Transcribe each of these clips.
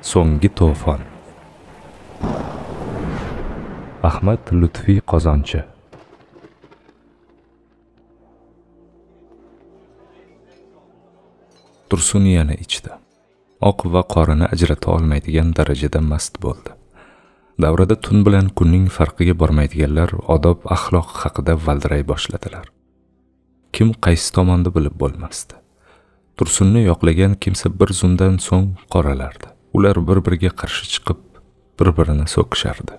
so'nggi to'fon ahmad lutfiy qozonchi tursun yana ichdi oq va qorini ajrata olmaydigan darajada mast bo'ldi davrada tun bilan kunning farqiga bormaydiganlar odob axloq haqida valdiray boshladilar kim qaysi tomonni bilib bo'lmasdi tursunni yoqlagan kimsa bir zumdan so'ng qoralardi ular bir biriga qarshi chiqib bir birini so'kishardi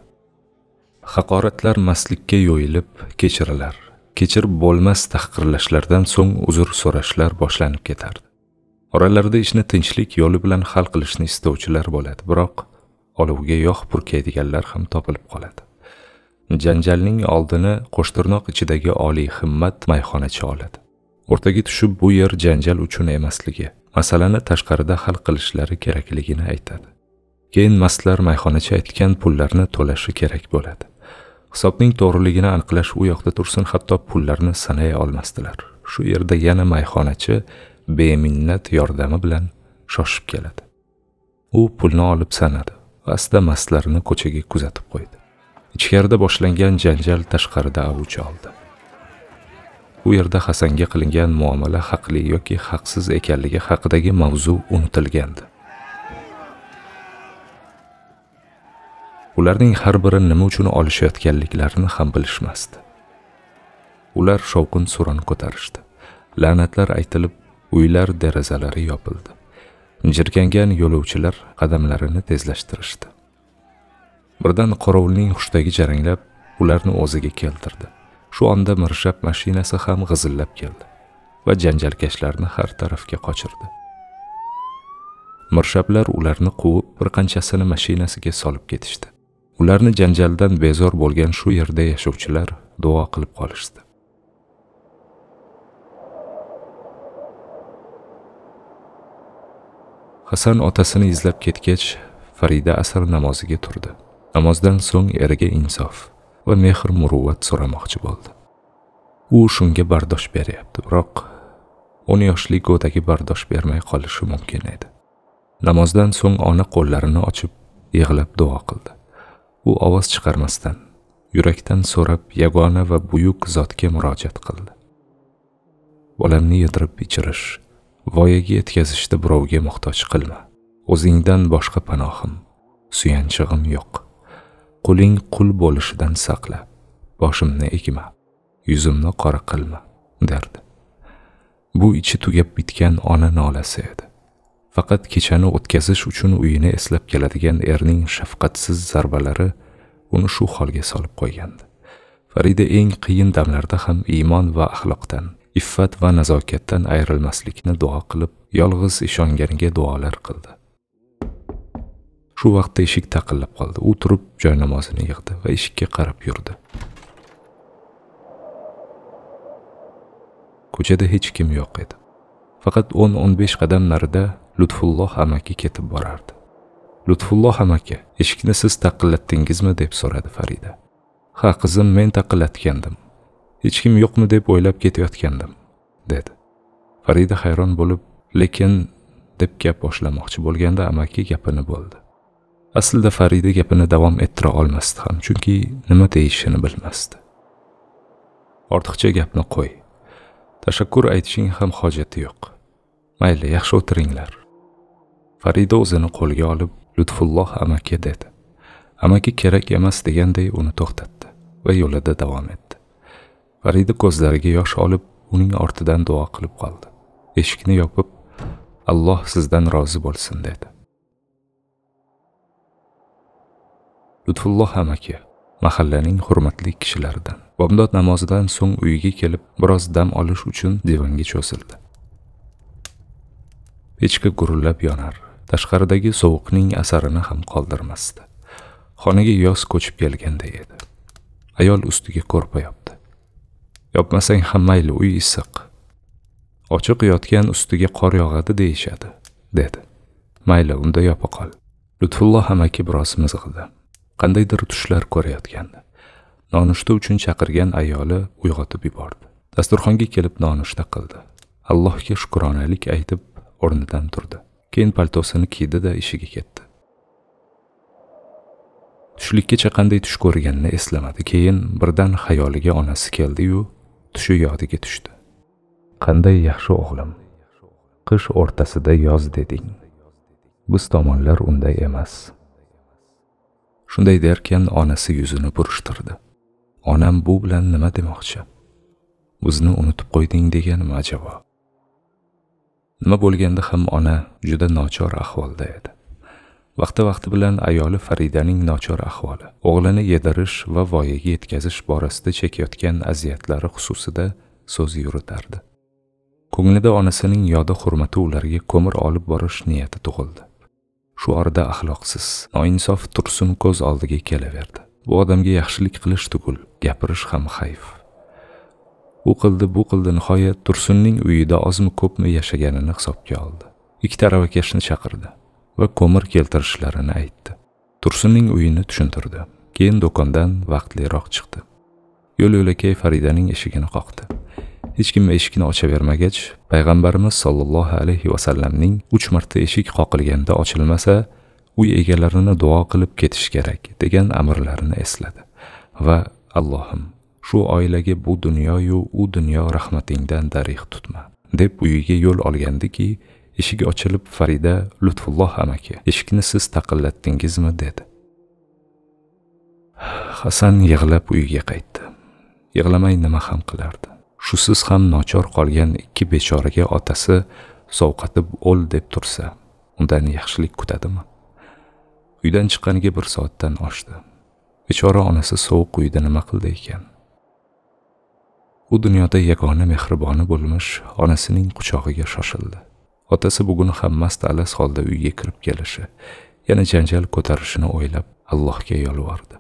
haqoratlar maslikka yo'yilib kechirilar kechirib bo'lmas tahqirlashlardan so'ng uzr so'rashlar boshlanib ketardi oralarida ishni tinchlik yo'li bilan hal qilishni istovchilar bo'ladi biroq olovga yog' purkaydiganlar ham topilib qoladi janjalning oldini qo'shtirnoq ichidagi oliy himmat mayxonachi oladi o'rtaga tushib bu yer janjal uchun emasligi masalani tashqarida hal qilishlari kerakligini aytadi keyin mastlar mayxonachi aytgan pullarni to'lashi kerak bo'ladi hisobning to'g'riligini aniqlash u yoqda tursin hatto pullarni sanay olmasdilar shu yerda yana mayxonachi beminnat yordami bilan shoshib keladi u pulni olib sanadi va asta mastlarni ko'chaga kuzatib qo'ydi ichkarida boshlangan janjal tashqarida avj oldi u yerda hasanga qilingan muomala haqli yoki haqsiz ekanligi haqidagi mavzu unutilgandi ularning har biri nima uchun olishayotganliklarini ham bilishmasdi ular shovqin suron ko'tarishdi la'natlar aytilib uylar derazalari yopildi jirkangan yo'lovchilar qadamlarini tezlashtirishdi birdan qorovulning hushtagi jaranglab ularni o'ziga keltirdi shu onda mirshab mashinasi ham g'izillab keldi va janjalkashlarni har tarafga qochirdi mirshablar ularni quvib bir qanchasini mashinasiga solib ketishdi ularni janjaldan bezor bo'lgan shu yerda yashovchilar duo qilib qolishdi hasan otasini izlab ketgach farida asr namoziga turdi namozdan so'ng eriga insof va mehr muruvvat so'ramoqchi bo'ldi u shunga bardosh beryapti biroq o'n yoshli go'dagi bardosh bermay qolishi mumkin edi namozdan so'ng ona qo'llarini ochib yig'lab duo qildi u ovoz chiqarmasdan yurakdan so'rab yagona va buyuk zotga murojaat qildi bolamni yedirib ichirish voyaga yetkazishda birovga muhtoj qilma o'zingdan boshqa panohim suyanchig'im yo'q quling qul bo'lishidan saqla boshimni egma yuzimni qora qilma derdi bu ichi tugab bitgan ona nolasi edi faqat kechani o'tkazish uchun uyini eslab keladigan erning shafqatsiz zarbalari uni shu holga solib qo'ygandi farida eng qiyin damlarda ham iymon va axloqdan iffat va nazokatdan ayrilmaslikni duo qilib yolg'iz ishonganga duolar qildi shu vaqtda eshik taqillab qoldi u turib joynamozini yig'di va eshikka qarab yurdi ko'chada hech kim yo'q edi faqat o'n o'n besh qadam narida lutfulloh amaki ketib borardi lutfulloh amaki eshikni siz taqillatdingizmi deb so'radi farida ha qizim men taqillatgandim hech kim yo'qmi deb o'ylab ketayotgandim dedi farida hayron bo'lib lekin deb gap boshlamoqchi bo'lganda amaki gapini bo'ldi aslida farida gapini davom ettira olmasdi ham chunki nima deyishini bilmasdi ortiqcha gapni qo'y tashakkur aytishing ham hojati yo'q mayli yaxshi o'tiringlar farida o'zini qo'lga olib lutfulloh amaki dedi amaki kerak emas deganday uni to'xtatdi va yo'lida davom etdi farida ko'zlariga yosh olib uning ortidan duo qilib qoldi eshikni yopib alloh sizdan rozi bo'lsin dedi lutfulloh amaki mahallaning hurmatli kishilaridan bomdod namozidan so'ng uyiga kelib biroz dam olish uchun divanga cho'zildi pechka gurullab yonar tashqaridagi sovuqning asarini ham qoldirmasdi xonaga yoz ko'chib kelganday edi ayol ustiga ko'rpa yopdi yopmasang ham mayli uy issiq ochiq yotgan ustiga qor yog'adi deyishadi dedi mayli unda yopa qol lutfulloh amaki biroz mizg'idi qandaydir tushlar ko'rayotgandi nonushta uchun chaqirgan ayoli uyg'otib yubordi dasturxonga kelib nonushta qildi allohga shukronalik aytib o'rnidan turdi keyin paltosini kiydi da ishiga ketdi tushlikkacha qanday tush ko'rganini eslamadi keyin birdan xayoliga onasi keldiyu tushi yodiga tushdi qanday yaxshi o'g'lim qish o'rtasida yoz deding biz tomonlar unday emas shunday derkan onasi yuzini burishtirdi onam bu bilan nima demoqchi bizni unutib qo'yding deganmi ajabo nima bo'lganda ham ona juda nochor ahvolda edi vaqti vaqti bilan ayoli faridaning nochor ahvoli o'g'lini yedirish va voyaga yetkazish borasida chekayotgan aziyatlari xususida so'z yuritardi ko'nglida onasining yodi hurmati ularga ko'mir olib borish niyati tug'ildi shu orada axloqsiz noinsof tursun ko'z oldiga kelaverdi bu odamga yaxshilik qilish tugul gapirish ham hayf u qildi bu qildi nihoyat tursunning uyida ozmi ko'pmi yashaganini hisobga oldi ikkita aravakashni chaqirdi va ko'mir keltirishlarini aytdi tursunning uyini tushuntirdi keyin do'kondan vaqtliroq chiqdi yo'l yo'lakay faridaning eshigini qoqdi hech kim eshikni ochavermagach payg'ambarimiz sollallohu alayhi vasallamning uch marta eshik qoqilganda ochilmasa uy egalarini duo qilib ketish kerak degan amrlarini esladi va allohim shu oilaga bu dunyoyu u dunyo rahmatingdan darig' tutma deb uyiga yo'l olgandiki eshik ochilib farida lutfulloh amaki eshikni siz taqillatdingizmi dedi hasan yig'lab uyiga qaytdi yig'lamay nima ham qilardi shusiz ham nochor qolgan ikki bechoraga otasi sovqatib o'l deb tursa undan yaxshilik kutadimi uydan chiqqaniga bir soatdan oshdi bechora onasi sovuq uyda nima qildi ekan u dunyoda yagona mehriboni bo'lmish onasining quchog'iga shoshildi otasi bugun ham mast alas holda uyga kirib kelishi yana janjal ko'tarishini o'ylab allohga yolvordi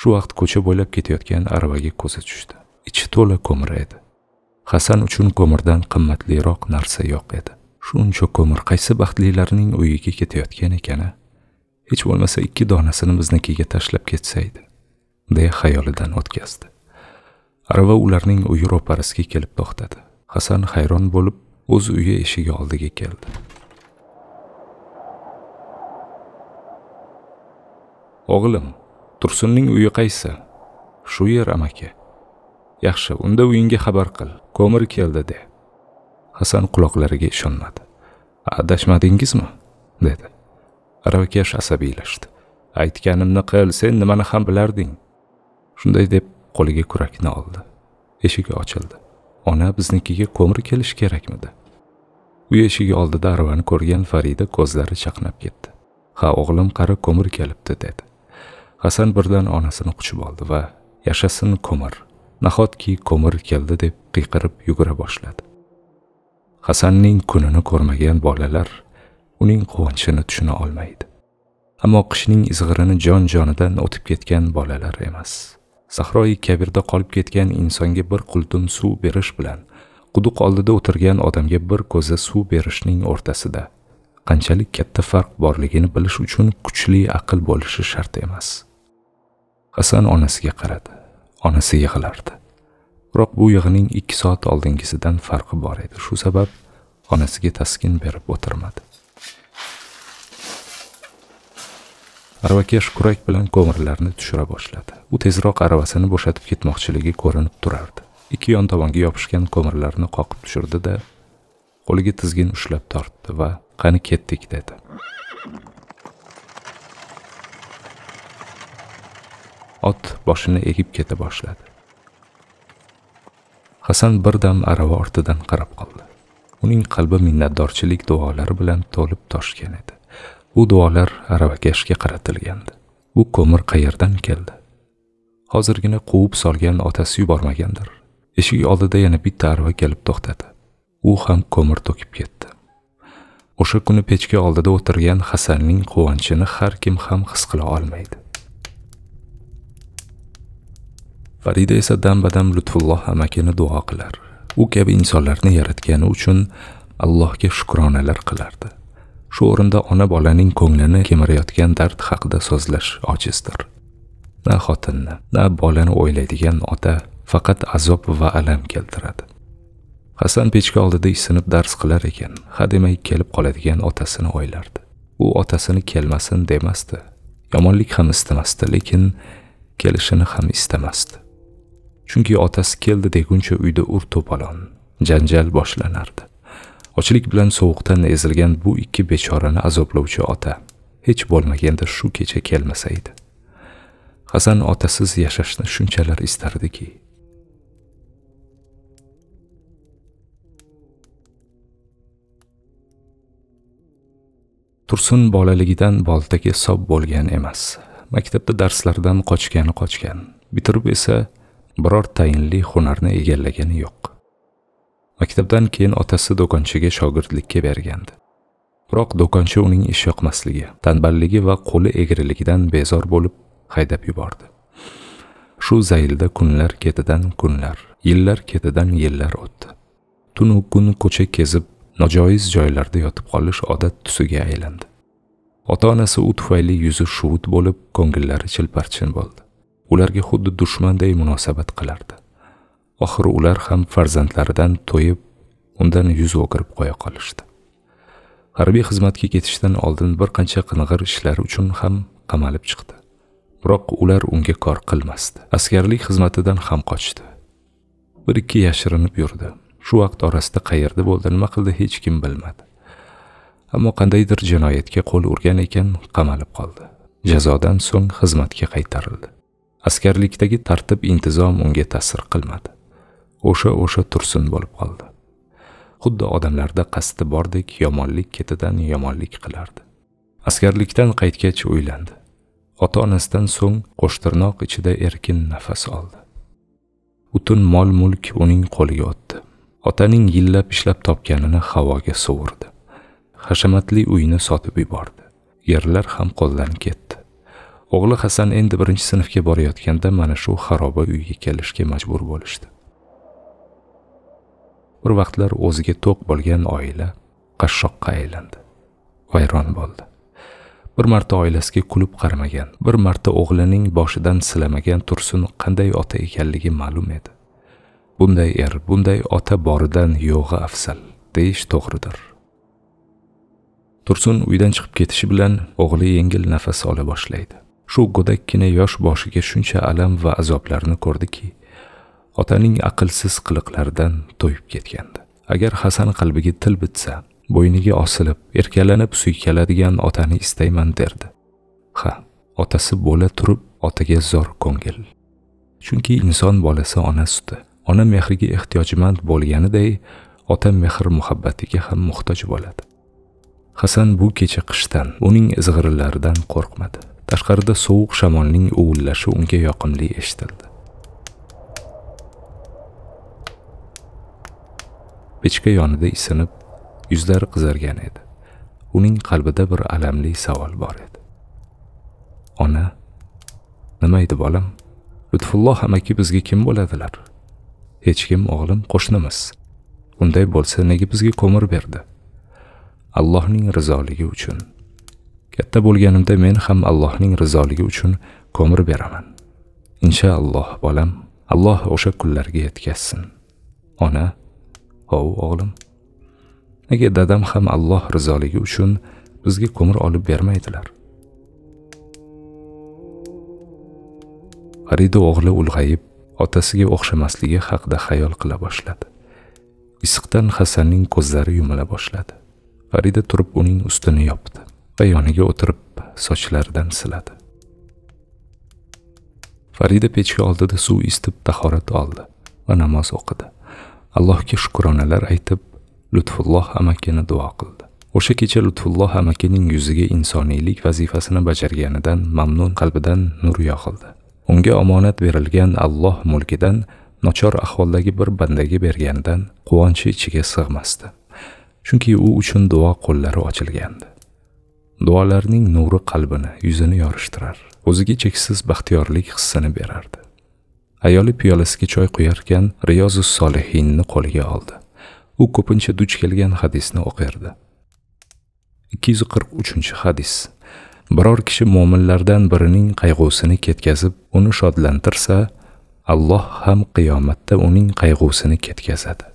shu vaqt ko'cha bo'ylab ketayotgan aravaga ko'zi tushdi ichi to'la ko'mir edi hasan uchun ko'mirdan qimmatliroq narsa yo'q edi shuncha ko'mir qaysi baxtlilarning uyiga ketayotgan ekani hech bo'lmasa ikki donasini biznikiga tashlab ketsa edi deya xayolidan o'tkazdi arava ularning uyi ro'parasiga kelib to'xtadi hasan hayron bo'lib o'z uyi eshigi oldiga keldi o'g'lim tursunning uyi qaysi shu yer amaki yaxshi unda uyingga xabar qil ko'mir keldi de hasan quloqlariga ishonmadi adashmadingizmi dedi aravakash asabiylashdi aytganimni qil sen nimani ham bilarding shunday deb qo'liga kurakni oldi eshik ochildi ona biznikiga ko'mir kelishi kerakmidi uy eshigi oldida arvani ko'rgan farida ko'zlari chaqnab ketdi ha o'g'lim qari ko'mir kelibdi dedi hasan birdan onasini quchib oldi va yashasin ko'mir nahotki ko'mir keldi deb qiyqirib yugura boshladi hasanning kunini ko'rmagan bolalar uning quvonchini tushuna olmaydi ammo qishning izg'irini jon jonidan o'tib ketgan bolalar emas sahroi kabirda qolib ketgan insonga bir qultum suv berish bilan quduq oldida o'tirgan odamga bir ko'za suv berishning o'rtasida qanchalik katta farq borligini bilish uchun kuchli aql bo'lishi shart emas hasan onasiga qaradi onasi yig'lardi biroq bu yig'ining ikki soat oldingisidan farqi bor edi shu sabab onasiga taskin berib o'tirmadi aravakash kurak bilan ko'mirlarni tushira boshladi u tezroq aravasini bo'shatib ketmoqchiligi ko'rinib turardi ikki yon tomonga yopishgan ko'mirlarni qoqib tushirdi da qo'liga tizgin ushlab tortdi va qani ketdik dedi ot boshini egib keta boshladi hasan birdam arava ortidan qarab qoldi uning qalbi minnatdorchilik duolari bilan to'lib toshgan edi u duolar aravakashga qaratilgandi bu ko'mir qayerdan keldi hozirgina quvib solgan otasi yubormagandir eshik oldida yana bitta arava kelib to'xtadi u ham ko'mir to'kib ketdi o'sha kuni pechka oldida o'tirgan hasanning quvonchini har kim ham his qila olmaydi farida esa dam badam lutfulloh amakini duo qilar u kabi insonlarni yaratgani uchun allohga shukronalar qilardi shu o'rinda ona bolaning ko'nglini kemirayotgan dard haqida so'zlash ojizdir na xotinni na bolani o'ylaydigan ota faqat azob va alam keltiradi hasan pechka oldida isinib dars qilar ekan hademay kelib qoladigan otasini o'ylardi u otasini kelmasin demasdi yomonlik ham istamasdi lekin kelishini ham istamasdi chunki otasi keldi deguncha uyda ur to'polon janjal boshlanardi ochlik bilan sovuqdan ezilgan bu ikki bechorani azoblovchi ota hech bo'lmaganda shu kecha kelmasa edi hasan otasiz yashashni shunchalar istardiki tursun bolaligidan boltaga sob bo'lgan emas maktabda darslardan qochgani qochgan bitirib esa biror tayinli hunarni egallagani yo'q maktabdan keyin otasi do'konchiga shogirdlikka bergandi biroq do'konchi uning ish yoqmasligi tanballigi va qo'li egriligidan bezor bo'lib haydab yubordi shu zaylda kunlar ketidan kunlar yillar ketidan yillar o'tdi tunu kun ko'cha kezib nojoiz joylarda yotib qolish odat tusiga aylandi ota onasi u tufayli yuzi shuvut bo'lib ko'ngillari chilparchin bo'ldi ularga xuddi dushmanday munosabat qilardi oxiri ular ham farzandlaridan to'yib undan yuz o'girib qo'ya qolishdi harbiy xizmatga ketishdan oldin bir qancha qing'ir ishlar uchun ham qamalib chiqdi biroq ular unga kor qilmasdi askarlik xizmatidan ham qochdi bir ikki yashirinib yurdi shu vaqt orasida qayerda bo'ldi nima qildi hech kim bilmadi ammo qandaydir jinoyatga qo'l urgan ekan qamalib qoldi jazodan so'ng xizmatga qaytarildi askarlikdagi tartib intizom unga ta'sir qilmadi o'sha o'sha tursin bo'lib qoldi xuddi odamlarda qasdi bordek yomonlik ketidan yomonlik qilardi askarlikdan qaytgach o'ylandi ota onasidan so'ng qo'shtirnoq ichida erkin nafas oldi butun mol mulk uning qo'liga o'tdi otaning yillab ishlab topganini havoga sovurdi hashamatli uyni sotib yubordi yerlar ham qo'ldan ketdi O'g'li Hasan endi 1-sinfga borayotganda mana shu xaroba uyga kelishga majbur bo'lishdi. Bir vaqtlar o'ziga to'q bo'lgan oila qashshoqqa aylandi. Vayron bo'ldi. Bir marta oilasiga kulib qaramagan, bir marta o'g'lining boshidan silamagan Tursun qanday ota ekanligi ma'lum edi. Bunday er, bunday ota boridan yo'g'i afzal, deyish to'g'ridir. Tursun uydan chiqib ketishi bilan o'g'li yengil nafas ola boshlaydi. shu go'dakkina yosh boshiga shuncha alam va azoblarni ko'rdiki otaning aqlsiz qiliqlaridan to'yib ketgandi agar hasan qalbiga til bitsa bo'yniga osilib erkalanib suykaladigan otani istayman derdi ha otasi bo'la turib otaga zor ko'ngil chunki inson bolasi ona suti ona mehriga ehtiyojmand bo'lganiday ota mehr muhabbatiga ham muhtoj bo'ladi hasan bu kecha qishdan uning izg'irlaridan qo'rqmadi tashqarida sovuq shamolning uvillashi unga yoqimli eshitildi pechka yonida isinib yuzlari qizargan edi uning qalbida bir alamli savol bor edi ona nima edi bolam lutfulloh amaki bizga kim bo'ladilar hech kim o'g'lim qo'shnimiz unday bo'lsa nega bizga ko'mir berdi Allohning rizoligi uchun. Katta bo'lganimda men ham Allohning rizoligi uchun ko'mir beraman. Inshaalloh bolam, Alloh o'sha kunlarga yetkazsin. Ona, hov o'g'lim. Nega dadam ham Alloh rizoligi uchun bizga ko'mir olib bermaydilar? Farida o'g'li ulg'ayib, otasiga o'xshamasligi haqida xayol qila boshladi. Isiqdan Hasanning ko'zlari yumila boshladi. farida turib uning ustini yopdi va yoniga o'tirib sochlaridan siladi farida pechka oldida suv istib tahorat oldi va namoz o'qidi allohga shukronalar aytib lutfulloh amakini duo qildi o'sha kecha lutfulloh amakining yuziga insoniylik vazifasini bajarganidan mamnun qalbidan nur yog'ildi unga omonat berilgan alloh mulkidan nochor ahvoldagi bir bandaga berganidan quvonchi ichiga sig'masdi chunki u uchun duo qo'llari ochilgandi duolarning nuri qalbini yuzini yorishtirar o'ziga cheksiz baxtiyorlik hissini berardi ayoli piyolasiga choy quyarkan riyozu solihinni qo'liga oldi u ko'pincha duch kelgan hadisni o'qirdi 243 hadis biror kishi mo'minlardan birining qayg'usini ketkazib uni shodlantirsa alloh ham qiyomatda uning qayg'usini ketkazadi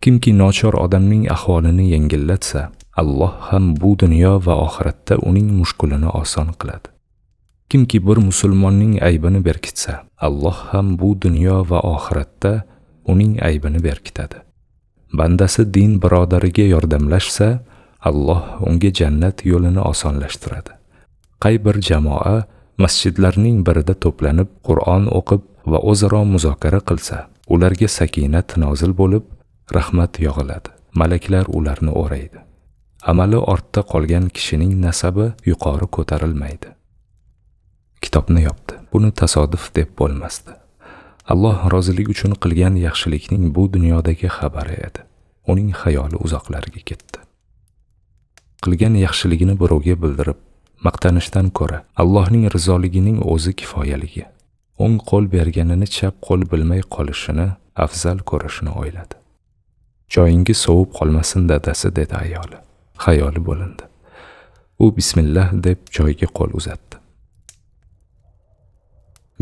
kimki nochor odamning ahvolini yengillatsa alloh ham bu dunyo va oxiratda uning mushkulini oson qiladi kimki bir musulmonning aybini berkitsa alloh ham bu dunyo va oxiratda uning aybini berkitadi bandasi din birodariga yordamlashsa alloh unga jannat yo'lini osonlashtiradi qay bir jamoa masjidlarning birida to'planib qur'on o'qib va o'zaro muzokara qilsa ularga sakinat tinozil bo'lib rahmat yog'iladi malaklar ularni o'raydi amali ortda qolgan kishining nasabi yuqori ko'tarilmaydi kitobni yopdi buni tasodif deb bo'lmasdi alloh roziligi uchun qilgan yaxshilikning bu dunyodagi xabari edi uning xayoli uzoqlarga ketdi qilgan yaxshiligini birovga bildirib maqtanishdan ko'ra allohning rizoligining o'zi kifoyaligi o'ng qo'l berganini chap qo'l bilmay qolishini afzal ko'rishni o'yladi joyingiz sovib qolmasin dadasi dedi ayoli xayoli bo'lindi u bismillah deb joyiga qo'l uzatdi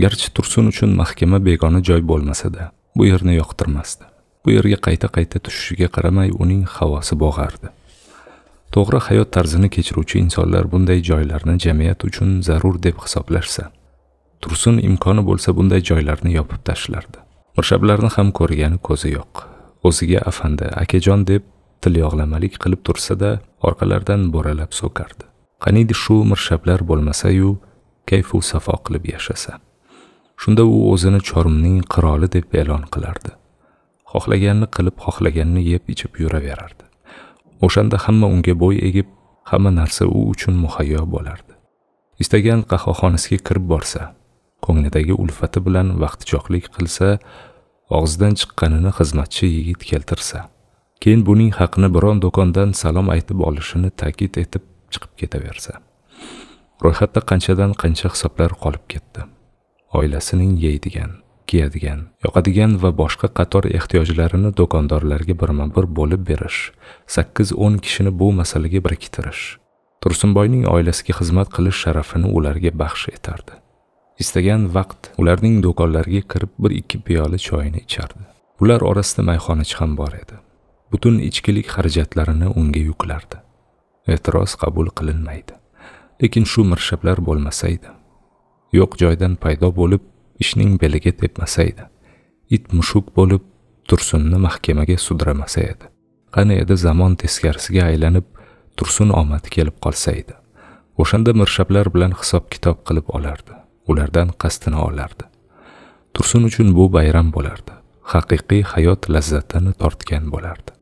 garchi tursun uchun mahkama begona joy bo'lmasa-da, bu yerni yoqtirmasdi bu yerga qayta qayta tushishiga qaramay uning havosi bo'g'ardi to'g'ri hayot tarzini kechiruvchi insonlar bunday joylarni jamiyat uchun zarur deb hisoblashsa tursun imkoni bo'lsa bunday joylarni yopib tashlardi mirshablarni ham ko'rgani ko'zi yo'q o'ziga afandi akajon deb tilyog'lamalik qilib tursa-da, orqalaridan boralab so'kardi. Qaniydi shu mirshablar bo'lmasa-yu, kayfu safo qilib yashasa. Shunda u o'zini Chorumning qiroli deb e'lon qilardi. Xohlaganini qilib, xohlaganini yeb ichib yuraverardi. O'shanda hamma unga bo'y egib, hamma narsa u uchun muhayyo bo'lardi. Istagan qahvaxonasiga kirib borsa, ko'nglidagi ulfati bilan vaqtichoqlik qilsa, og'zidan chiqqanini xizmatchi yigit keltirsa keyin buning haqini biron do'kondan salom aytib olishini ta'kid etib chiqib ketaversa ro'yxatda qanchadan qancha hisoblar qolib ketdi oilasining yeydigan kiyadigan yoqadigan va boshqa qator ehtiyojlarini do'kondorlarga birma bir bo'lib berish sakkiz o'n kishini bu masalaga biriktirish tursunboyning oilasiga xizmat qilish sharafini ularga baxsh etardi istagan vaqt ularning do'konlariga kirib bir ikki piyola choyini ichardi ular orasida mayxonachi ham bor edi butun ichkilik xarajatlarini unga yuklardi e'tiroz qabul qilinmaydi lekin shu mirshablar bo'lmasaydi yo'q joydan paydo bo'lib ishning beliga tepmasaydi it mushuk bo'lib tursunni mahkamaga sudramasa edi qani edi zamon teskarisiga aylanib tursun omadi kelib qolsa edi o'shanda mirshablar bilan hisob kitob qilib olardi ulardan qasdini olardi tursun uchun bu bayram bo'lardi haqiqiy hayot lazzatini tortgan bo'lardi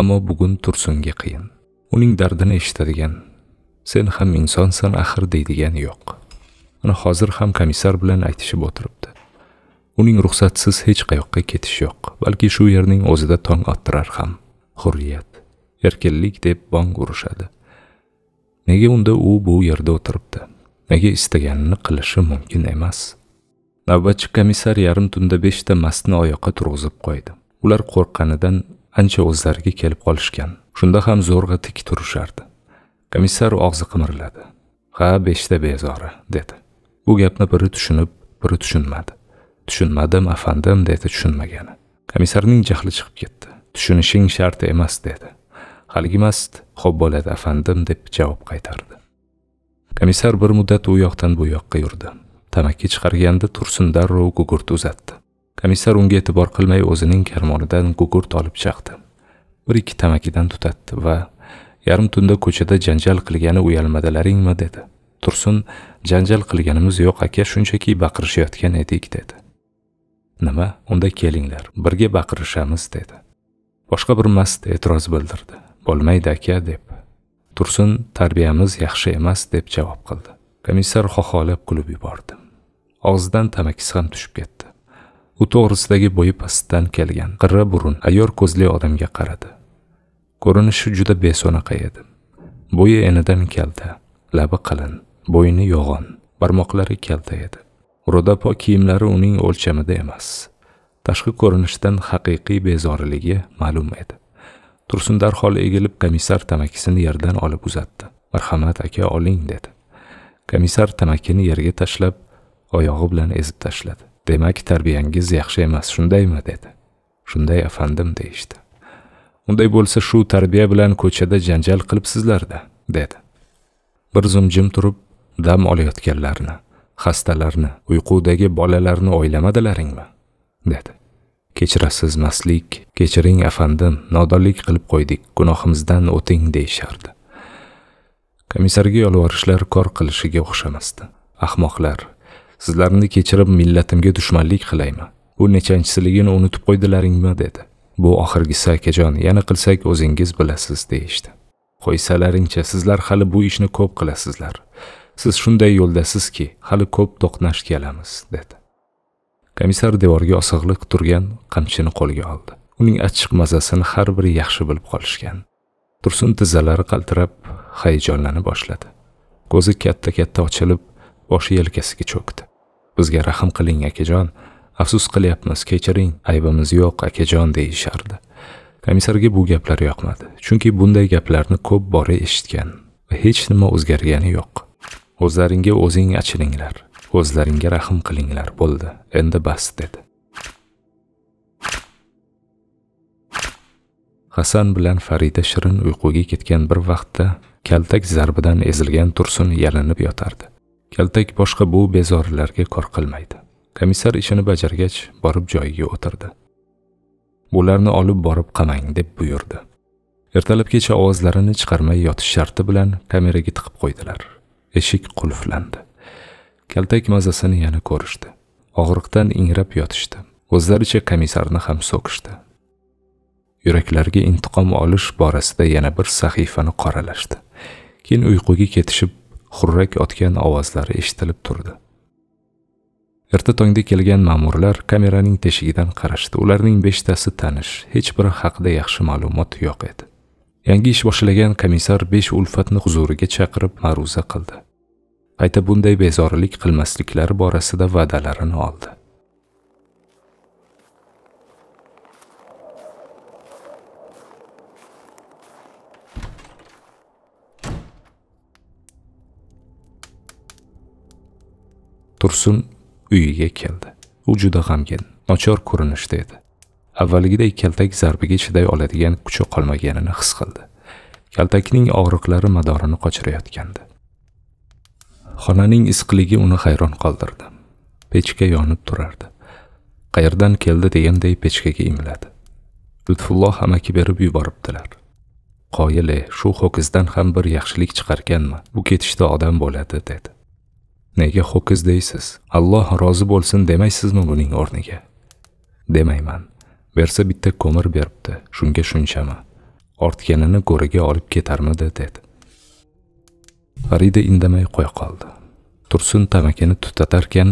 ammo bugun tursunga qiyin uning dardini eshitadigan sen ham insonsan axir deydigan yo'q uni hozir ham komissar bilan aytishib o'tiribdi uning ruxsatsiz hech qayoqqa ketish yo'q balki shu yerning o'zida tong ottirar ham hurriyat erkinlik deb bong urishadi nega unda u bu yerda o'tiribdi nimaga istaganini qilishi mumkin emas navbatchi komissar yarim tunda beshta mastni oyoqqa turg'izib qo'ydi ular qo'rqqanidan ancha o'zlariga kelib qolishgan shunda ham zo'rg'a tik turishardi komissar og'zi qimirladi ha beshta bezori dedi bu gapni biri tushunib biri tushunmadi tushunmadim afandim dedi tushunmagani komissarning jahli chiqib ketdi tushunishing shart emas dedi haligi mast xo'p bo'ladi afandim deb javob qaytardi komissar bir muddat u yoqdan bu yoqqa yurdi tamaki chiqarganda tursun darrov gugurt uzatdi komissar unga e'tibor qilmay o'zining karmonidan gugurt olib chaqdi bir ikki tamakidan tutatdi va yarim tunda ko'chada janjal qilgani uyalmadilaringmi dedi tursun janjal qilganimiz yo'q aka shunchaki baqirishayotgan edik dedi nima unda kelinglar birga baqirishamiz dedi boshqa bir mast e'tiroz bildirdi bo'lmaydi aka deb tursin tarbiyamiz yaxshi emas deb javob qildi komissar xoxolab kulib yubordi og'zidan tamakisi ham tushib ketdi u to'g'risidagi bo'yi pastdan kelgan qirra burun ayyor ko'zli odamga qaradi ko'rinishi juda beso'naqa edi bo'yi enidan kalta labi qalin bo'yni yo'g'on barmoqlari kalta edi ro'dapo kiyimlari uning o'lchamida emas tashqi ko'rinishidan haqiqiy bezoriligi ma'lum edi tursun darhol egilib komissar tamakisini yerdan olib uzatdi marhamat aka oling dedi komissar tamakini yerga tashlab oyog'i bilan ezib tashladi demak tarbiyangiz yaxshi emas shundaymi dedi shunday afandim deyishdi unday bo'lsa shu tarbiya bilan ko'chada janjal qilibsizlarda dedi bir zum jim turib dam olayotganlarni xastalarni uyqudagi bolalarni o'ylamadilaringmi dedi kechirasizmaslik, kechiring afandim, nodonlik qilib qo'ydik, gunohimizdan o'ting deyishardi. Komissarga yolvorishlar kor qilishiga o'xshamasdi. Ahmoqlar, sizlarni kechirib millatimga dushmanlik qilaymi? Bu nechanchisiligini unutib qo'ydilaringmi dedi. Bu oxirgisi akajon, yana qilsak o'zingiz bilasiz deyishdi. Qo'ysalaringcha, sizlar hali bu ishni ko'p qilasizlar. Siz shunday yo'ldasizki, hali ko'p to'qnash kelamiz dedi. komissar devorga osig'liq turgan qamchini qo'lga oldi uning achchiq mazasini har biri yaxshi bilib qolishgan tursun tizzalari qaltirab hayajonlana boshladi ko'zi katta katta ochilib boshi yelkasiga cho'kdi bizga rahm qiling akajon afsus qilyapmiz kechiring aybimiz yo'q akajon deyishardi komissarga bu gaplar yoqmadi chunki bunday gaplarni ko'p bora eshitgan va hech nima o'zgargani yo'q o'zlaringga o'zing achininglar o'zlaringga rahm qilinglar bo'ldi endi bas dedi hasan bilan farida shirin uyquga ketgan bir vaqtda kaltak zarbidan ezilgan tursun yalinib yotardi kaltak boshqa bu bezorilarga kor qilmaydi komissar ishini bajargach borib joyiga o'tirdi bularni olib borib qamang deb buyurdi ertalab kecha ovozlarini chiqarmay yotish sharti bilan kameraga tiqib qo'ydilar eshik qulflandi kaltak mazasini yana ko'rishdi og'riqdan ingrab yotishdi o'zlaricha komissarni ham so'kishdi yuraklarga intiqom olish borasida yana bir sahifani qoralashdi keyin uyquga ketishib xurrak otgan ovozlari eshitilib turdi erta tongda kelgan ma'murlar kameraning teshigidan qarashdi ularning beshtasi tanish hech biri haqida yaxshi ma'lumot yo'q edi yangi ish boshlagan komissar besh ulfatni huzuriga chaqirib ma'ruza qildi qayta bunday bezorilik qilmasliklari borasida va'dalarini oldi tursun uyiga keldi u juda g'amgin nochor ko'rinishda edi avvalgiday kaltak zarbiga chiday oladigan kuchi qolmaganini his qildi kaltakning og'riqlari madorini qochirayotgandi Xonaning issiqligi uni hayron qoldirdi. Pechka yonib turardi. Qayerdan keldi deganday pechkaga imladi. Lutfulloh amaki berib yuboribdilar. qoyile shu ho'kizdan ham bir yaxshilik chiqarkanmi? Bu ketishda odam bo'ladi dedi. Nega ho'kiz deysiz? Alloh rozi bo'lsin demaysizmi buning o'rniga? Demayman. Bersa bitta ko'mir beribdi. Shunga shunchami? Ortganini go'riga olib ketarmidi dedi. farida indamay qo'ya qoldi tursun tamakini tutatarkan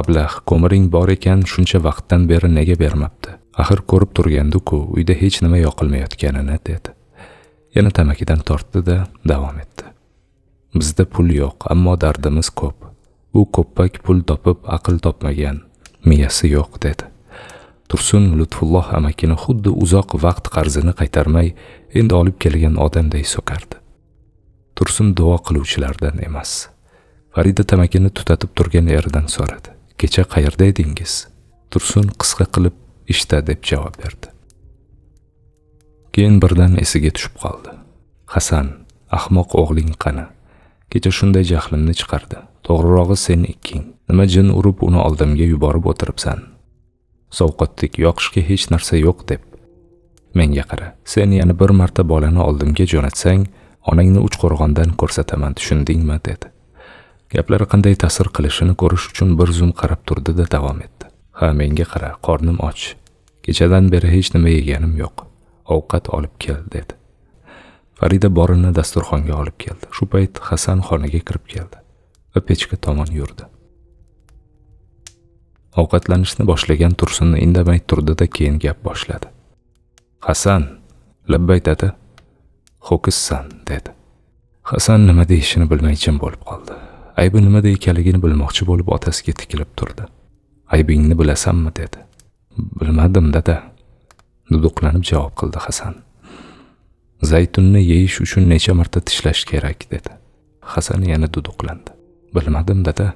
ablah ko'miring bor ekan shuncha vaqtdan beri nega bermabdi axir ko'rib turgandiku uyda hech nima yoqilmayotganini dedi yana tamakidan tortdi da davom etdi bizda pul yo'q ammo dardimiz ko'p u ko'ppak pul topib aql topmagan miyasi yo'q dedi tursun lutfulloh amakini xuddi uzoq vaqt qarzini qaytarmay endi olib kelgan odamday so'kardi tursun duo qiluvchilardan emas farida tamakini tutatib turgan eridan so'radi kecha qayerda edingiz tursun qisqa qilib ishda deb javob berdi keyin birdan esiga tushib qoldi hasan ahmoq o'g'ling qani kecha shunday jahlimni chiqardi to'g'rirog'i sen ikking nima jin urib uni oldimga yuborib o'tiribsan sovqotdik yoqishga hech narsa yo'q deb menga qara sen yana bir marta bolani oldimga jo'natsang onangni uchqo'rg'ondan ko'rsataman tushundingmi dedi gaplari qanday ta'sir qilishini ko'rish uchun bir zum qarab turdi da davom etdi ha menga qara qornim och kechadan beri hech nima yeganim yo'q ovqat olib kel dedi farida borini dasturxonga olib keldi shu payt hasan xonaga kirib keldi va pechka tomon yurdi ovqatlanishni boshlagan tursunni indamay turdida keyin gap boshladi hasan labbay dada ho'kizsan dedi hasan nima deyishini bilmay jim bo'lib qoldi aybi nimada ekanligini bilmoqchi bo'lib otasiga tikilib turdi aybingni bilasanmi dedi bilmadim dada duduqlanib javob qildi hasan zaytunni yeyish uchun necha marta tishlash kerak dedi hasan yana duduqlandi bilmadim dada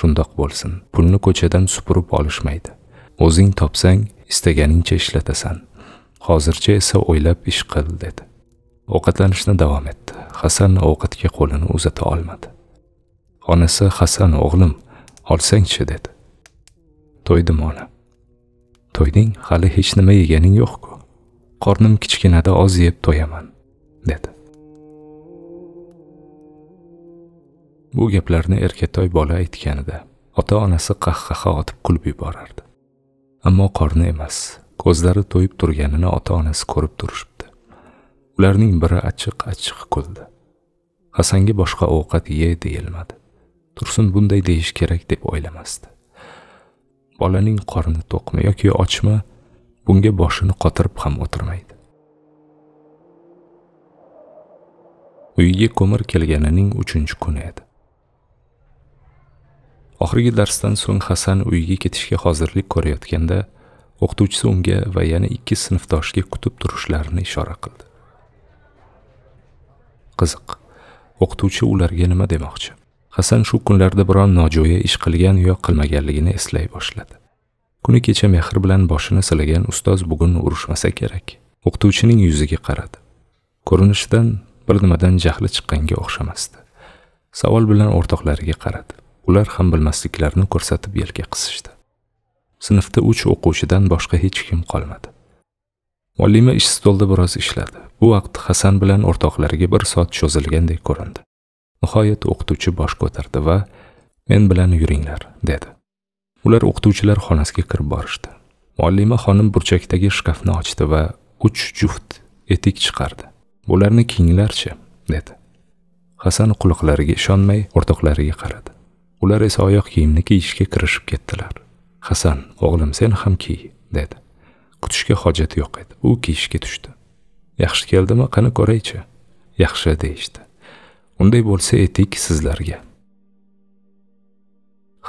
shundoq bo'lsin pulni ko'chadan supurib olishmaydi o'zing topsang istaganingcha ishlatasan hozircha esa o'ylab ish qil dedi Ovqatlanishni davom etdi. Hasan ovqatga qo'lini uzata olmadi. Onasi Hasan o'g'lim, olsangchi dedi. To'ydim ona. To'yding, hali hech nima yeganing yo'q-ku. Qornim kichkinada oz yeb to'yaman, dedi. Bu gaplarni erkatoy bola aytganida ota-onasi qahqaha otib kulib yuborardi. Ammo qorni emas, ko'zlari to'yib turganini ota-onasi ko'rib turishdi. ularning biri achchiq achchiq kuldi hasanga boshqa ovqat ye deyilmadi tursun bunday deyish kerak deb o'ylamasdi bolaning qorni to'qmi yoki ochmi bunga boshini qotirib ham o'tirmaydi uyiga ko'mir kelganining uchinchi kuni edi oxirgi darsdan so'ng hasan uyiga ketishga hozirlik ko'rayotganda o'qituvchisi unga va yana ikki sinfdoshga kutib turishlarini ishora qildi qiziq o'qituvchi ularga nima demoqchi hasan shu kunlarda biron nojo'ya ish qilgan yo qilmaganligini eslay boshladi kuni kecha mehr bilan boshini silagan ustoz bugun urushmasa kerak o'qituvchining yuziga qaradi ko'rinishidan bir nimadan jahli chiqqanga o'xshamasdi savol bilan o'rtoqlariga qaradi ular ham bilmasliklarini ko'rsatib yelka qisishdi sinfda uch o'quvchidan boshqa hech kim qolmadi Muallima ish stolda biroz ishladi. Bu vaqt Hasan bilan o'rtoqlariga bir soat cho'zilgandek ko'rindi. Nihoyat o'qituvchi bosh ko'tardi va "Men bilan yuringlar", dedi. Ular o'qituvchilar xonasiga kirib borishdi. Muallima xonim burchakdagi shkafni ochdi va 3 juft etik chiqardi. "Bularni kiyinglarchi", dedi. Hasan quloqlariga ishonmay o'rtoqlariga qaradi. Ular esa oyoq kiyimni kiyishga kirishib ketdilar. "Hasan, o'g'lim, sen ham kiy", dedi. kutishga hojat yo'q edi u kiyishga tushdi yaxshi keldimi qani ko'raychi yaxshi deyishdi unday bo'lsa etik sizlarga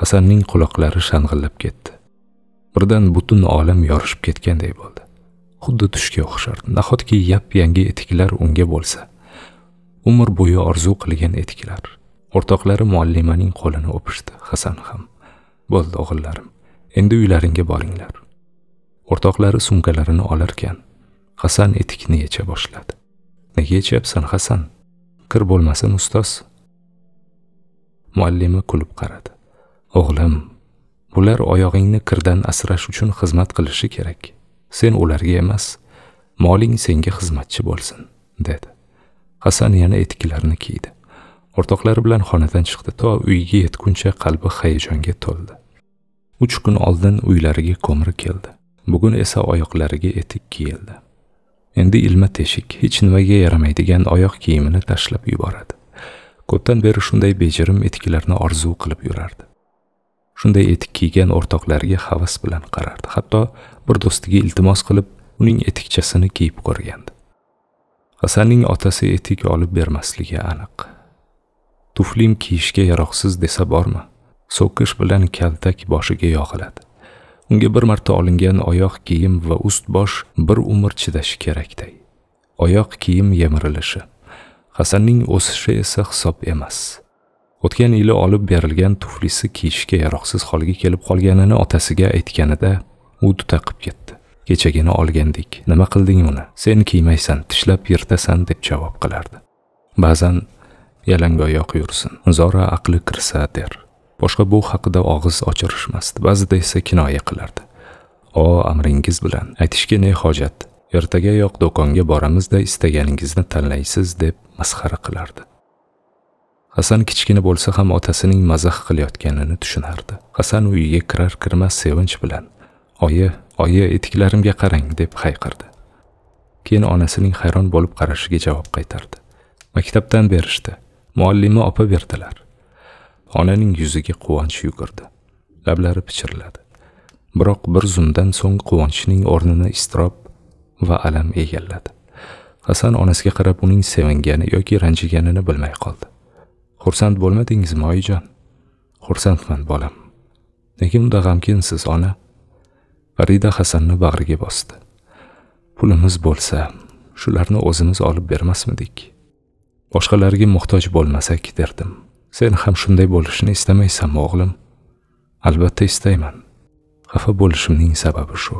hasanning quloqlari shang'illab ketdi birdan butun olam yorishib ketganday bo'ldi xuddi tushga o'xshardi nahotki yap yangi etiklar unga bo'lsa umr bo'yi orzu qilgan etiklar o'rtoqlari muallimaning qo'lini o'pishdi hasan ham bo'ldi o'g'illarim endi uylaringga boringlar o'rtoqlari sumkalarini olarkan hasan etikni yecha boshladi nega yechyapsan hasan kir bo'lmasin ustoz muallima kulib qaradi o'g'lim bular oyog'ingni kirdan asrash uchun xizmat qilishi kerak sen ularga emas moling senga xizmatchi bo'lsin dedi hasan yana etiklarini kiydi o'rtoqlari bilan xonadan chiqdi to uyiga yetguncha qalbi hayajonga to'ldi uch kun oldin uylariga ko'mir keldi bugun esa oyoqlariga etik kiyildi endi ilma teshik hech nimaga yaramaydigan oyoq kiyimini tashlab yuboradi ko'pdan beri shunday bejirim etiklarni orzu qilib yurardi shunday etik kiygan o'rtoqlariga havas bilan qarardi hatto bir do'stiga iltimos qilib uning etikchasini kiyib ko'rgandi hasanning otasi etik olib bermasligi aniq tuflim kiyishga yaroqsiz desa bormi so'kish bilan kaltak boshiga yog'iladi unga bir marta olingan oyoq kiyim va ust bosh bir umr chidashi kerakday oyoq kiyim yemirilishi hasanning o'sishi esa hisob emas o'tgan yili olib berilgan tuflisi kiyishga yaroqsiz holga kelib qolganini otasiga aytganida u tutaqib ketdi kechagina olgandik nima qilding uni sen kiymaysan tishlab yirtasan deb javob qilardi ba'zan yalangoyoq yursin zora aqli kirsa der boshqa bu haqida og'iz ochirishmasdi ba'zida esa kinoya qilardi o amringiz bilan aytishga ne hojat ertagayoq do'konga boramizda istaganingizni tanlaysiz deb masxara qilardi hasan kichkina bo'lsa ham otasining mazax qilayotganini tushunardi hasan uyiga kirar kirmas sevinch bilan oyi oyi etiklarimga qarang deb hayqirdi keyin onasining hayron bo'lib qarashiga javob qaytardi maktabdan berishdi muallima opa berdilar Onaning yuziga quvonch yugurdi. Lablari pichirladi. Biroq bir zumdan so'ng quvonchning o'rnini istirob va alam egalladi. Hasan onasiga qarab uning sevingani yoki ranjiganini bilmay qoldi. Xursand bo'lmadingiz, moyjon? Xursandman, bolam. Nega unda g'amkinsiz, ona? Farida Hasanni bag'riga bosdi. Pulimiz bo'lsa, shularni o'zimiz olib bermasmidik? Boshqalarga muhtoj bo'lmasak derdim. Sen ham shunday bo'lishini istamaysanmi, o'g'lim? Albatta istayman. Xafa bo'lishimning sababi shu.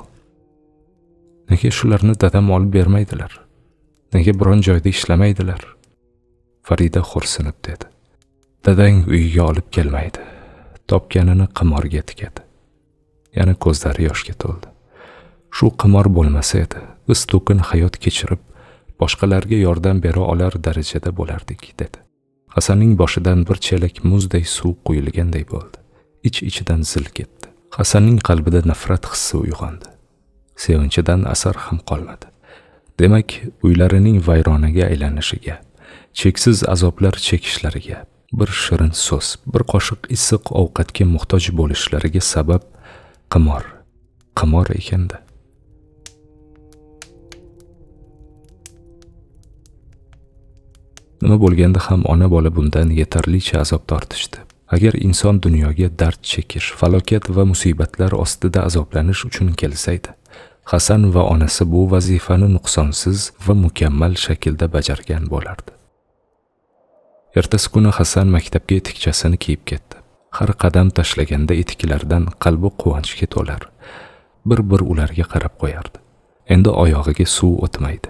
Nega shularni dadam olib bermaydilar? Nega biron joyda ishlamaydilar? Farida xo'rsinib dedi. Dadang uyiga olib kelmaydi. Topganini qimorga tikadi. Yana ko'zlari yoshga to'ldi. Shu qimor bo'lmasa edi, biz to'kin hayot kechirib, boshqalarga yordam bera olar darajada bo'lardik, dedi. hasanning boshidan bir chelak muzday suv quyilganday bo'ldi ich ichidan zil ketdi hasanning qalbida nafrat hissi uyg'ondi sevinchidan asar ham qolmadi demak uylarining vayronaga aylanishiga cheksiz azoblar chekishlariga bir shirin so'z bir qoshiq issiq ovqatga muhtoj bo'lishlariga sabab qimor qimor ekanda Nima bo'lganda ham ona bola bundan yetarlicha azob tortishdi. Agar inson dunyoga dard chekish, falokat va musibatlar ostida azoblanish uchun kelsa edi, Hasan va onasi bu vazifani nuqsonsiz va mukammal shaklda bajargan bo'lardi. Ertasi kuni Hasan maktabga etikchasini kiyib ketdi. Har qadam tashlaganda etiklardan qalbi quvonchga to'lar. Bir-bir ularga qarab qo'yardi. Endi oyog'iga suv o'tmaydi.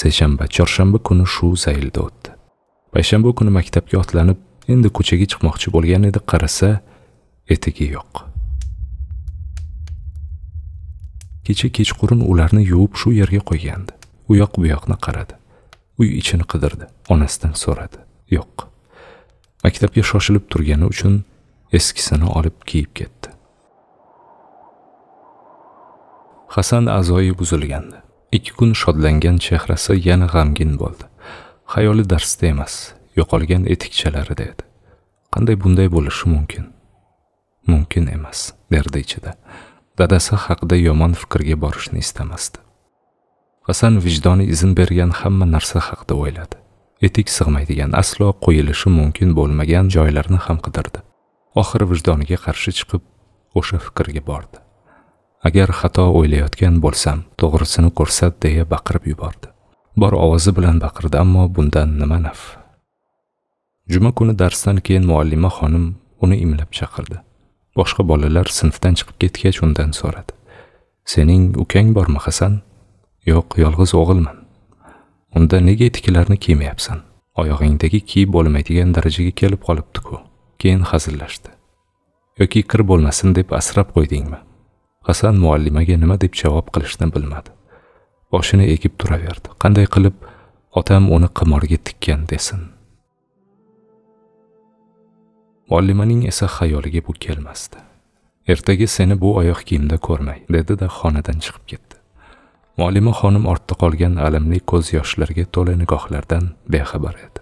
seshanba chorshanba kuni shu zaylda o'tdi payshanba kuni maktabga otlanib endi ko'chaga chiqmoqchi bo'lgan edi qarasa etigi yo'q kecha kechqurun ularni yuvib shu yerga qo'ygandi u yoq bu yoqni qaradi uy ichini qidirdi onasidan so'radi yo'q maktabga shoshilib turgani uchun eskisini olib kiyib ketdi hasan azoyi buzilgandi ikki kun shodlangan chehrasi yana g'amgin bo'ldi xayoli darsda emas yo'qolgan etikchalarida edi qanday bunday bo'lishi mumkin mumkin emas derdi ichida dadasi haqida yomon fikrga borishni istamasdi hasan vijdoni izn bergan hamma narsa haqida o'yladi etik sig'maydigan aslo qo'yilishi mumkin bo'lmagan joylarni ham qidirdi oxiri vijdoniga qarshi chiqib o'sha fikrga bordi agar xato o'ylayotgan bo'lsam to'g'risini ko'rsat deya baqirib yubordi bor ovozi bilan baqirdi ammo bundan nima naf juma kuni darsdan keyin muallima xonim uni imlab chaqirdi boshqa bolalar sinfdan chiqib ketgach undan so'radi sening ukang bormi hasan yo'q yolg'iz o'g'ilman unda nega etiklarni kiymayapsan oyog'ingdagi kiyib bo'lmaydigan darajaga kelib qolibdi-ku keyin hazillashdi yoki kir bo'lmasin deb asrab qo'ydingmi hasan muallimaga nima deb javob qilishni bilmadi boshini egib turaverdi qanday qilib otam uni qimorga tikkan desin muallimaning esa xayoliga bu kelmasdi ertaga seni bu oyoq kiyimda ko'rmay dedi da xonadan chiqib ketdi muallima xonim ortda qolgan alamli ko'z yoshlarga to'la nigohlardan bexabar edi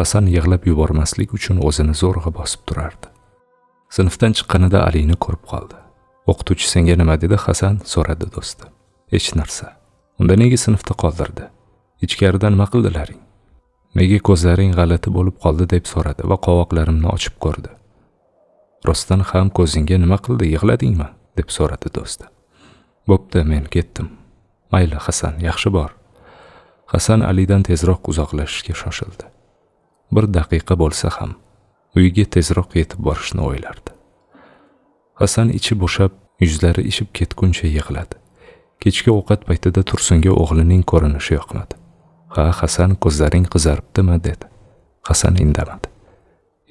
hasan yig'lab yubormaslik uchun o'zini zo'rg'a bosib turardi sinfdan chiqqanida alini ko'rib qoldi o'qituvchi senga nima dedi hasan so'radi do'sti hech narsa unda nega sinfda qoldirdi ichkarida nima qildilaring nega ko'zlaring g'alati bo'lib qoldi deb so'radi va qovoqlarimni ochib ko'rdi rostdan ham ko'zingga nima qildi yig'ladingmi deb so'radi do'sti bo'pti men ketdim mayli hasan yaxshi bor hasan alidan tezroq uzoqlashishga shoshildi bir daqiqa bo'lsa ham uyiga tezroq yetib borishni o'ylardi hasan ichi bo'shab yuzlari ishib ketguncha yig'ladi kechki ovqat paytida tursunga o'g'lining ko'rinishi yoqmadi ha hasan ko'zlaring qizaribdimi dedi hasan indamadi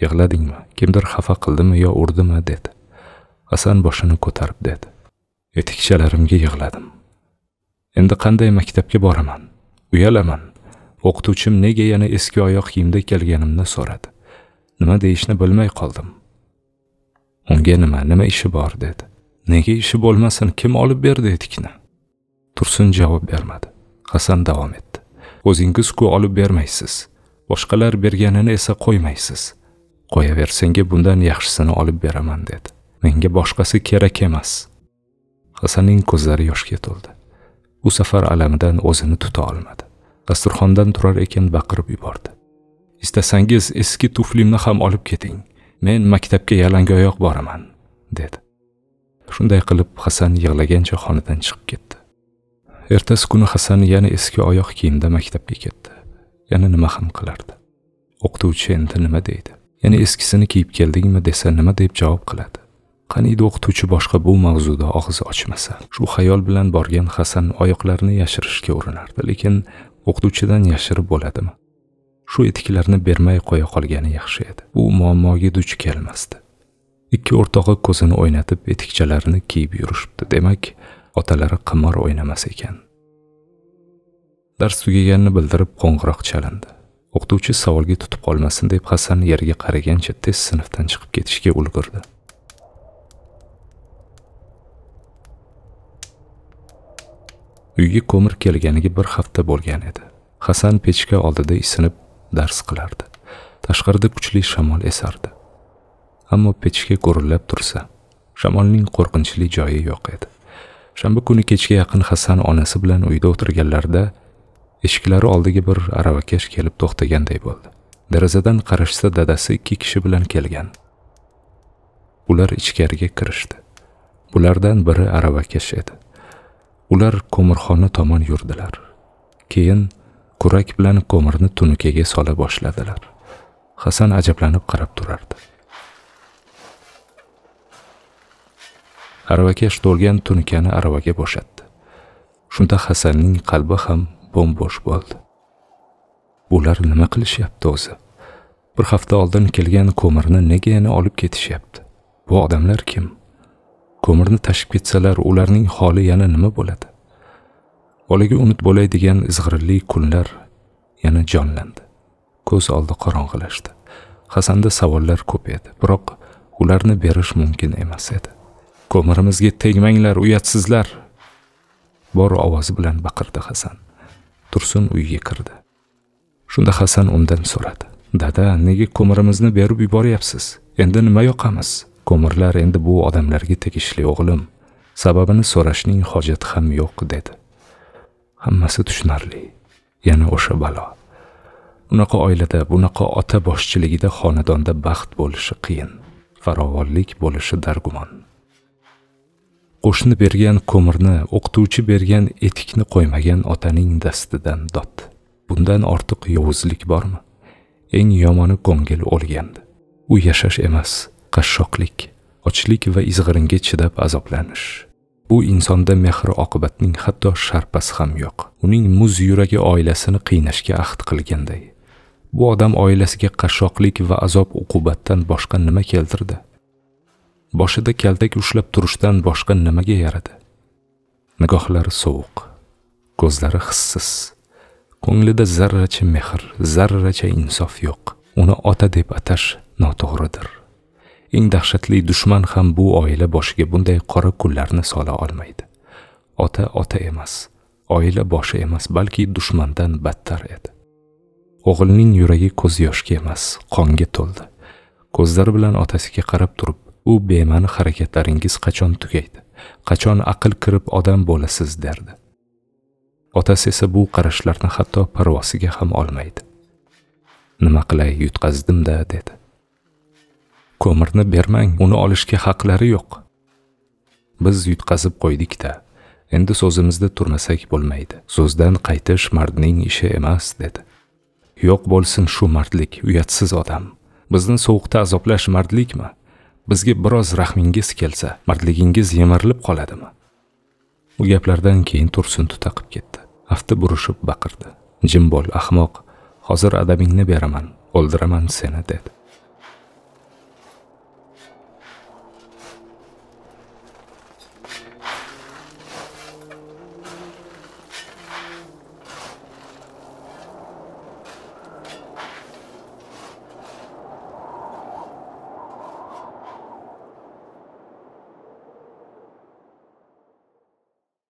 yig'ladingmi kimdir xafa qildimi yo urdimi dedi hasan boshini ko'tarib dedi etikchalarimga yig'ladim endi qanday maktabga boraman uyalaman o'qituvchim nega yana eski oyoq kiyimda kelganimni so'radi nima deyishni bilmay qoldim unga nima nima ishi bor dedi nega ishi bo'lmasin kim olib berdi etikni tursun javob bermadi hasan davom etdi o'zingiz ku olib bermaysiz boshqalar berganini esa qo'ymaysiz qo'yaversanga bundan yaxshisini olib beraman dedi menga boshqasi kerak emas hasanning ko'zlari yoshga to'ldi u safar alamidan o'zini tuta olmadi dasturxondan turar ekan baqirib yubordi istasangiz eski tuflimni ham olib keting men maktabga yalangoyoq boraman dedi shunday qilib hasan yig'lagancha xonadan chiqib ketdi ertasi kuni hasan yana eski oyoq kiyimda maktabga ketdi yana nima ham qilardi o'qituvchi endi nima deydi yana eskisini kiyib keldingmi desa nima deb javob qiladi qaniydi o'qituvchi boshqa bu mavzuda og'iz ochmasa shu xayol bilan borgan hasan oyoqlarini yashirishga urinardi lekin o'qituvchidan yashirib bo'ladimi shu etiklarni bermay qo'ya qolgani yaxshi edi u muammoga duch kelmasdi ikki o'rtog'i ko'zini o'ynatib etikchalarini kiyib yurishibdi demak otalari qimor o'ynamas ekan dars tugaganini bildirib qo'ng'iroq chalindi o'qituvchi savolga tutib qolmasin deb hasan yerga qaragancha tez sinfdan chiqib ketishga ulgurdi uyga ko'mir kelganiga bir hafta bo'lgan edi hasan pechka oldida isinib dars qilardi tashqarida kuchli shamol esardi ammo pechka g'urillab tursa shamolning qo'rqinchli joyi yo'q edi shanba kuni kechga yaqin hasan onasi bilan uyda o'tirganlarida eshiklari oldiga bir aravakash kelib to'xtaganday bo'ldi derazadan qarashsa dadasi ikki kishi bilan kelgan ular ichkariga kirishdi bulardan biri aravakash edi ular ko'mirxona tomon yurdilar keyin kurak bilan ko'mirni tunukaga sola boshladilar hasan ajablanib qarab turardi aravakash to'lgan tunukani aravaga bo'shatdi shunda hasanning qalbi ham bo'mbo'sh bo'ldi bular nima qilishyapti o'zi bir hafta oldin kelgan ko'mirni nega yana olib ketishyapti bu odamlar kim ko'mirni tashib ketsalar ularning holi yana nima bo'ladi bolaga unut bo'laydigan izg'irinli kunlar yana jonlandi ko'z oldi qorong'ilashdi hasanda savollar ko'p edi biroq ularni berish mumkin emas edi ko'mirimizga tegmanglar uyatsizlar bor ovozi bilan baqirdi hasan tursun uyga kirdi shunda hasan undan so'radi dada nega ko'mirimizni berib yuboryapsiz endi nima yoqamiz ko'mirlar endi bu odamlarga tegishli o'g'lim sababini so'rashning hojati ham yo'q dedi hammasi tushunarli yana o'sha balo unaqa oilada bunaqa ota boshchiligida xonadonda baxt bo'lishi qiyin farovonlik bo'lishi dargumon qo'shni bergan ko'mirni o'qituvchi bergan etikni qo'ymagan otaning dastidan dod bundan ortiq yovuzlik bormi eng yomoni ko'ngil o'lgandi u yashash emas qashshoqlik ochlik va izg'iringa chidab azoblanish u insonda mehr oqibatning hatto sharpasi ham yo'q uning muz yuragi oilasini qiynashga ahd qilganday bu odam oilasiga qashshoqlik va azob uqubatdan boshqa nima keltirdi boshida kaltak ushlab turishdan boshqa nimaga yaradi nigohlari sovuq ko'zlari hissiz ko'nglida zarracha mehr zarracha insof yo'q uni ota deb atash noto'g'ridir eng dahshatli dushman ham bu oila boshiga bunday qora kunlarni sola olmaydi ota ota emas oila boshi emas balki dushmandan battar edi o'g'ilning yuragi ko'z yoshga emas qonga to'ldi ko'zlari bilan otasiga qarab turib u bema'ni harakatlaringiz qachon tugaydi qachon aql kirib odam bo'lasiz derdi otasi esa bu qarashlarni hatto parvosiga ham olmaydi nima qilay yutqazdimda dedi ko'mirni bermang uni olishga haqlari yo'q biz yutqazib qo'ydik-da. Endi so'zimizda turmasak bo'lmaydi. So'zdan qaytish mardning ishi emas dedi. Yo'q bo'lsin shu mardlik, uyatsiz odam. Bizni sovuqda azoblash mardlikmi? Bizga biroz rahmingiz kelsa, mardligingiz yemirilib qoladimi? Bu gaplardan keyin Tursun tutaqib ketdi. Afti burishib baqirdi. Jim bo'l, ahmoq. Hozir adabingni beraman, o'ldiraman seni dedi.